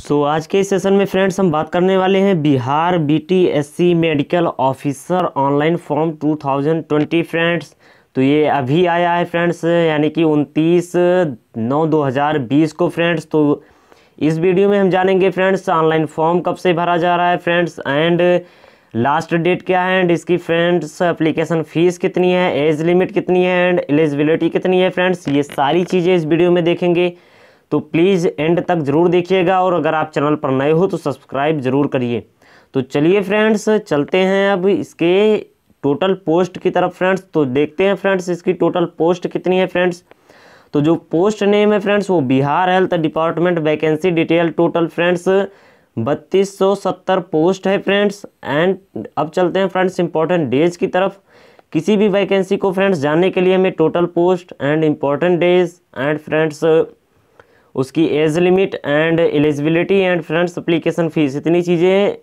सो so, आज के इस सेशन में फ्रेंड्स हम बात करने वाले हैं Bihar BTSC medical officer online form 2020 friends तो ये अभी आया है फ्रेंड्स यानी कि 29 नौ 2020 को फ्रेंड्स तो इस वीडियो में हम जानेंगे फ्रेंड्स ऑनलाइन फॉर्म कब से भरा जा रहा है फ्रेंड्स एंड लास्ट डेट क्या है एंड इसकी फ्रेंड्स अप्लीकेशन फ़ीस कितनी है एज लिमिट कितनी है एंड एलिजिबिलिटी कितनी है फ्रेंड्स ये सारी चीज़ें इस वीडियो में देखेंगे तो प्लीज़ एंड तक ज़रूर देखिएगा और अगर आप चैनल पर नए हो तो सब्सक्राइब ज़रूर करिए तो चलिए फ्रेंड्स चलते हैं अब इसके टोटल पोस्ट की तरफ फ्रेंड्स तो देखते हैं फ्रेंड्स इसकी टोटल पोस्ट कितनी है फ्रेंड्स तो जो पोस्ट नेम है फ्रेंड्स वो Bihar health department vacancy detail total friends बत्तीस सौ सत्तर पोस्ट है फ्रेंड्स एंड अब चलते हैं फ्रेंड्स इंपॉर्टेंट डेज की तरफ किसी भी वैकेंसी को फ्रेंड्स जानने के लिए हमें total post and important days and friends उसकी age limit and eligibility and friends application fees इतनी चीज़ें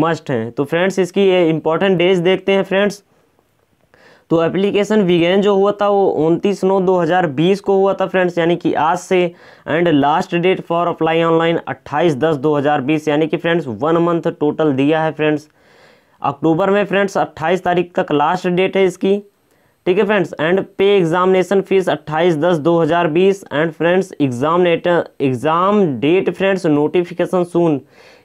मस्ट हैं तो फ्रेंड्स इसकी इंपॉर्टेंट डेज देखते हैं फ्रेंड्स तो एप्लीकेशन विगेन जो हुआ था वो उनतीस नौ 2020 को हुआ था फ्रेंड्स यानी कि आज से and last date for apply online 28 दस 2020 यानी कि फ्रेंड्स वन मंथ टोटल दिया है फ्रेंड्स अक्टूबर में फ्रेंड्स 28 तारीख तक लास्ट डेट है इसकी ठीक है friends and pay examination fees 28 दस 2020 and friends exam exam date friends notification soon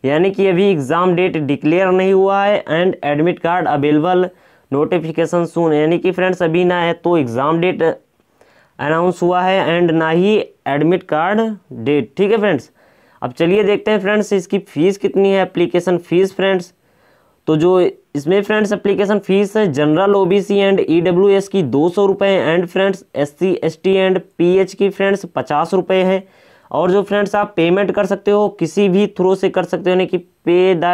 यानी कि अभी एग्जाम डेट डिक्लेयर नहीं हुआ है and admit card available notification soon यानी कि फ्रेंड्स अभी ना है तो एग्ज़ाम डेट अनाउंस हुआ है एंड ना ही एडमिट कार्ड डेट ठीक है फ्रेंड्स अब चलिए देखते हैं फ्रेंड्स इसकी फ़ीस कितनी है एप्लीकेशन फ़ीस फ्रेंड्स तो जो इसमें फ्रेंड्स एप्लीकेशन फीस है जनरल ओबीसी एंड ईडब्ल्यूएस की दो सौ रुपये and friends SC ST and PH की फ्रेंड्स पचास रुपये है और जो फ्रेंड्स आप पेमेंट कर सकते हो किसी भी थ्रू से कर सकते हो यानी कि pay the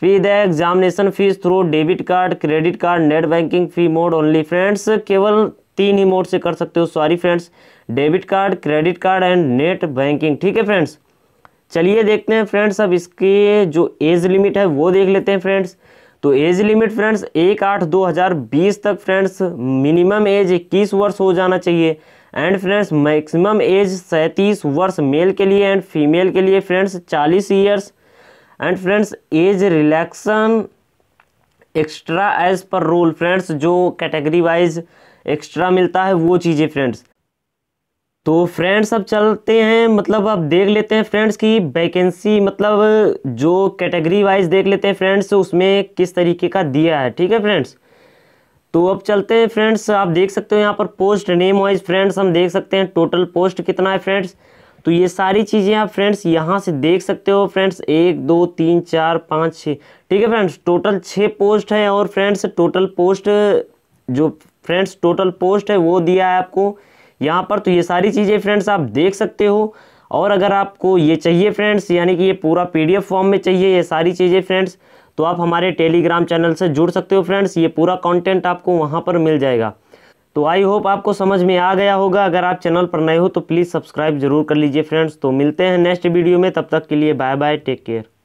fee the examination fees through debit card credit card net banking fee mode only friends केवल तीन ही मोड से कर सकते हो sorry friends debit card credit card and net banking ठीक है फ्रेंड्स चलिए देखते हैं फ्रेंड्स अब इसके जो एज लिमिट है वो देख लेते हैं फ्रेंड्स तो एज लिमिट फ्रेंड्स एक आठ दो हज़ार बीस तक फ्रेंड्स मिनिमम एज इक्कीस वर्ष हो जाना चाहिए एंड फ्रेंड्स मैक्सिमम एज सैंतीस वर्ष मेल के लिए एंड फीमेल के लिए फ्रेंड्स चालीस years and friends age relaxation extra age per rule friends जो कैटेगरी वाइज एक्स्ट्रा मिलता है वो चीज़ें फ्रेंड्स तो फ्रेंड्स अब चलते हैं मतलब अब देख लेते हैं फ्रेंड्स की वैकेंसी मतलब जो कैटेगरी वाइज देख लेते हैं फ्रेंड्स उसमें किस तरीके का दिया है ठीक है फ्रेंड्स तो अब चलते हैं फ्रेंड्स आप देख सकते हो यहाँ पर पोस्ट नेम वाइज फ्रेंड्स हम देख सकते हैं टोटल पोस्ट कितना है फ्रेंड्स तो ये सारी चीज़ें आप फ्रेंड्स यहाँ से देख सकते हो फ्रेंड्स एक दो तीन चार पाँच छः ठीक है फ्रेंड्स टोटल छः पोस्ट है और फ्रेंड्स टोटल पोस्ट जो फ्रेंड्स टोटल पोस्ट है वो दिया है आपको यहाँ पर तो ये सारी चीज़ें फ्रेंड्स आप देख सकते हो और अगर आपको ये चाहिए फ्रेंड्स यानी कि ये पूरा पीडीएफ फॉर्म में चाहिए ये सारी चीज़ें फ्रेंड्स तो आप हमारे टेलीग्राम चैनल से जुड़ सकते हो फ्रेंड्स ये पूरा कंटेंट आपको वहाँ पर मिल जाएगा तो आई होप आपको समझ में आ गया होगा अगर आप चैनल पर नए हो तो प्लीज़ सब्सक्राइब जरूर कर लीजिए फ्रेंड्स तो मिलते हैं नेक्स्ट वीडियो में तब तक के लिए बाय बाय टेक केयर